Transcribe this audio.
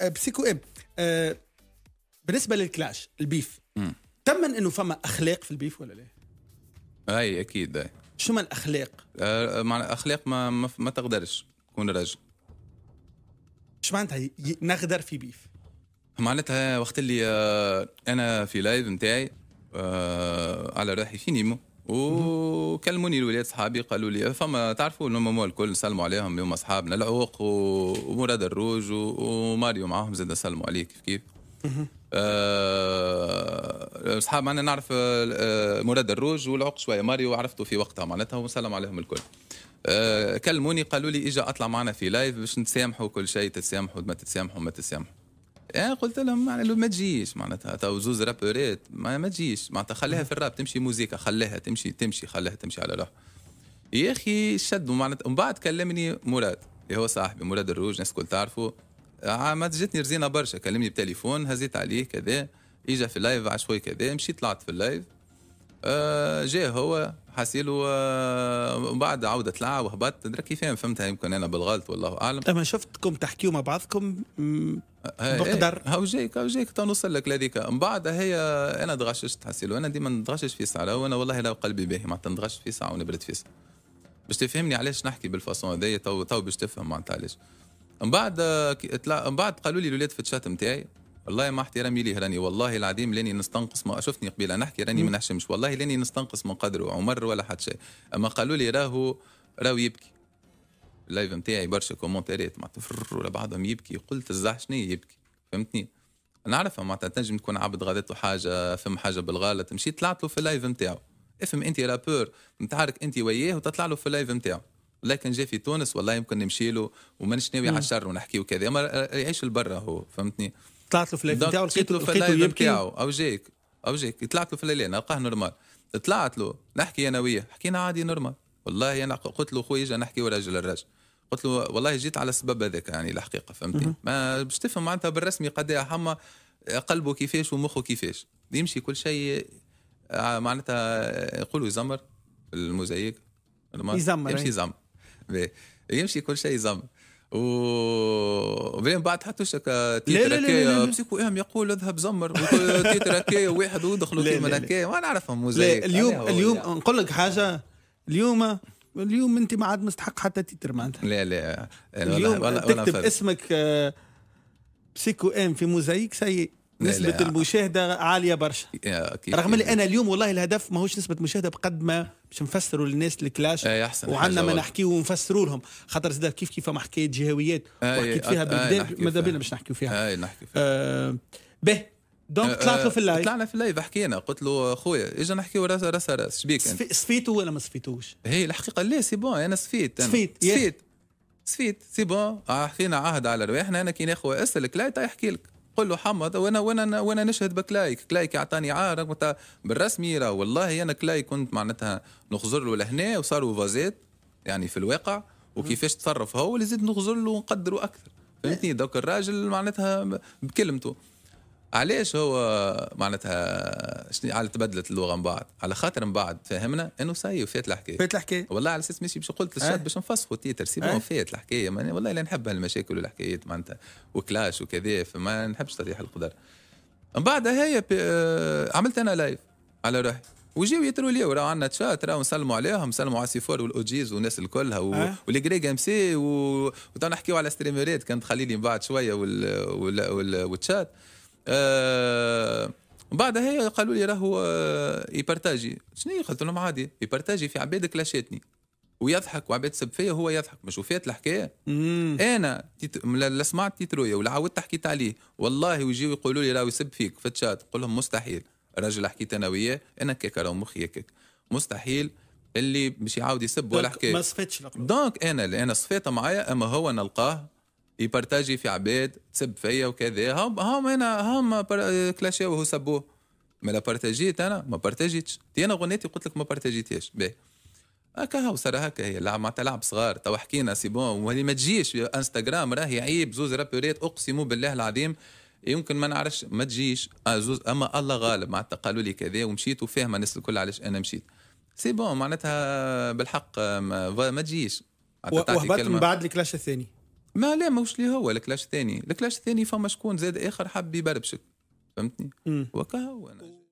آه، بسيكو ام إيه، آه، بالنسبه للكلاش البيف تمن انه فما اخلاق في البيف ولا لا؟ اي اكيد اي شو من الاخلاق؟ آه، مع الاخلاق ما, ما, ما تقدرش تكون راجل شو معناتها نغدر في بيف؟ معناتها وقت اللي انا في لايف نتاعي على روحي في نيمو وكلموني الولاد صحابي قالوا لي فما تعرفوا هما الكل نسلموا عليهم اللي اصحابنا العوق ومراد الروج وماريو معاهم زاد نسلموا عليه كيف كيف آه، اصحاب معنا نعرف آه، مراد الروج والعوق شويه ماريو عرفته في وقتها معناتها وسلم عليهم الكل أه كلموني قالوا لي اجا اطلع معنا في لايف باش نتسامحوا كل شيء تتسامحوا ما تتسامحوا ما تتسامحوا انا إيه، قلت لهم معناتها ما تجيش معناتها تو زوز رابورات ما, ما تجيش معناتها خليها في الراب تمشي موزيكا خليها تمشي تمشي خليها تمشي على روحها يا اخي شدوا معناتها من بعد كلمني مراد اللي هو صاحبي مراد الروج ناس الكل تعرفه آه، ما جتني رزينه برشا كلمني بتليفون هزيت عليه كذا اجى في اللايف عشوائي كذا مشيت طلعت في اللايف آه، جاء هو من آه، بعد عودة لعب وهبط دركي فاهم فهمتها يمكن أنا بالغلط والله أعلم أما شفتكم تحكيوا مع بعضكم بقدر هاو جيك هاو جيك تو نوصل لك لهذيك من بعد هي أنا تغششت حاسيلو أنا ديما نتغشش في ساعة وأنا والله لا قلبي باهي معناتها نتغش في ساعة ونبرد في ساعة باش تفهمني علاش نحكي بالفاسون هذايا تو تو باش تفهم معناتها علاش من بعد آه، من بعد قالوا لي الولاد في الشات نتاعي والله ما احترامي ليه راني والله العظيم لاني نستنقص ما شفتني قبيله نحكي راني ما نحشمش والله لاني نستنقص من قدر عمر ولا حد شيء اما قالوا لي راهو راهو يبكي اللايف نتاعي برشا كومنتاريات معناتها ولا بعضهم يبكي قلت الزح شنو يبكي فهمتني نعرف معناتها تنجم تكون عبد غادته حاجه فهم حاجه بالغلط مشيت طلعت له في اللايف نتاعو افهم انت رابور متعارك انت وياه وتطلع له في اللايف نتاعو لكن جا في تونس والله يمكن نمشي له ومانيش ناوي على الشر ونحكي وكذا اما يعيش البرة هو فهمتني طلعت له في الليل نتاعو لقيت له في الليل نتاعو او جاك او جاك طلعت له في الليل نلقاه نورمال طلعت له نحكي انا وياه حكينا عادي نورمال والله انا قلت له خويا نحكي وراجل الراجل قلت له والله جيت على السبب هذاك يعني الحقيقه فهمتني ما باش تفهم معناتها بالرسمي قد حما قلبه كيفاش ومخه كيفاش يمشي كل شيء آه، معناتها يقولوا يزمر الموزايك يزمر يمشي إيه. يزمر يمشي كل شيء يزمر وبعدين بعد حتى شكا تيتر بسيكو اهم يقول اذهب زمر تيتر هكايا واحد ويدخلوا في هكايا ما نعرفهم موزايك اليوم اليوم نقول لك حاجه اليوم اليوم انت ما عاد مستحق حتى تيتر معناتها لا لا اليوم تكتب اسمك آه، بسيكو ام في موزايك سيء نسبة لا. المشاهدة عالية برشا رغم اللي أنا اليوم والله الهدف ماهوش نسبة مشاهدة بقد ما باش نفسروا للناس الكلاش إيه، وعندنا ما نحكيو ونفسروا لهم خاطر زاد كيف كيف ما حكاية جهويات إيه، وحكيت إيه، فيها بالبداية ماذا بينا باش نحكيو فيها أي نحكي فيها آه، به دونك طلعتوا في اللايف طلعنا في اللايف حكينا قلت له خويا اجا نحكيو راس راس راس شبيك انت صفيتوا ولا ما صفيتوش؟ هي الحقيقه لا سي بون انا صفيت صفيت صفيت صفيت سي بون آه، حكينا عهد على رواحنا انا كي ناخذ اسالك لا يحكي لك قل له حمض وانا وانا وانا نشهد بكلايك كلايك اعطاني عار بالرسمي راه والله انا كلايك كنت معناتها نخزر له لهنا وصاروا فازات يعني في الواقع وكيفاش تصرف هو اللي زيد نخزر له ونقدره اكثر فهمتني دوك الراجل معناتها بكلمته علاش هو معناتها شنو على تبدلت اللغه من بعد على خاطر من بعد فهمنا انه سي وفات الحكايه فات الحكايه والله على اساس ماشي باش قلت للشد أه؟ باش نفسخوا تيتر سي بون آه. فات الحكايه والله لا نحب هالمشاكل والحكايات معناتها وكلاش وكذا فما نحبش تطيح القدر من بعد هي آه عملت انا لايف على روحي وجيو يترو لي وراه عندنا تشات راه نسلموا عليهم نسلموا على سيفور والاوجيز والناس الكلها و... أه؟ واللي جريك ام سي و... وتو نحكيو على ستريمرات كانت خليلي من بعد شويه وال... وال... وال... والتشات وال... بعدها آه، بعدها قالوا لي راهو آه، يبارتاجي شنو قلت لهم عادي يبارتاجي في عباد كلاشاتني ويضحك وعباد تسب فيا وهو يضحك ما شوفيت الحكايه انا تيت... لا سمعت تيترويا ولا عاودت حكيت عليه والله ويجيو يقولوا لي راهو يسب فيك فتشات نقول لهم مستحيل الراجل حكيت انا وياه انا كيك راهو مخي هكاك مستحيل اللي مش يعاود يسب ولا حكايه ما صفاتش دونك انا اللي انا صفيته معايا اما هو نلقاه يبارتاجي في عباد تسب فيا وكذا هم هم انا هم كلاشي وهو سبوه ما لا بارتاجيت انا ما بارتاجيتش تي انا غنيتي قلت لك ما بارتاجيتيش باهي هكا هو صار هكا هي لعب معناتها لعب صغار تو حكينا سي بون وهذه ما تجيش انستغرام راهي عيب زوز رابوريات اقسم بالله العظيم يمكن ما نعرفش ما تجيش آه، زوز اما الله غالب معناتها قالوا لي كذا ومشيت وفاهمه الناس الكل علاش انا مشيت سي بون معناتها بالحق ما, ما تجيش وهبطت من بعد الكلاش الثاني ما لا ماهوش لي هو الكلاش الثاني الكلاش الثاني فما شكون زاد اخر حب يبربشك فهمتني وكا هو أنا